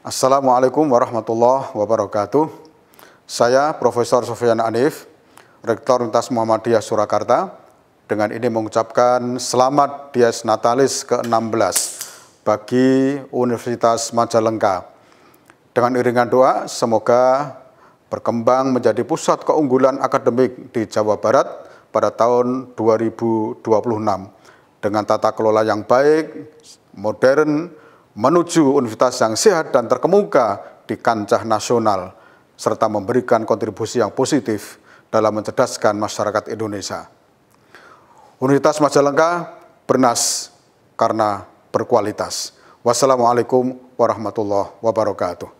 Assalamualaikum warahmatullahi wabarakatuh. Saya Profesor Sofyan Anif, Rektor Universitas Muhammadiyah Surakarta. Dengan ini mengucapkan selamat Dies Natalis ke-16 bagi Universitas Majalengka. Dengan iringan doa, semoga berkembang menjadi pusat keunggulan akademik di Jawa Barat pada tahun 2026 dengan tata kelola yang baik, modern, menuju universitas yang sehat dan terkemuka di kancah nasional, serta memberikan kontribusi yang positif dalam mencerdaskan masyarakat Indonesia. Universitas Majalengka bernas karena berkualitas. Wassalamualaikum warahmatullahi wabarakatuh.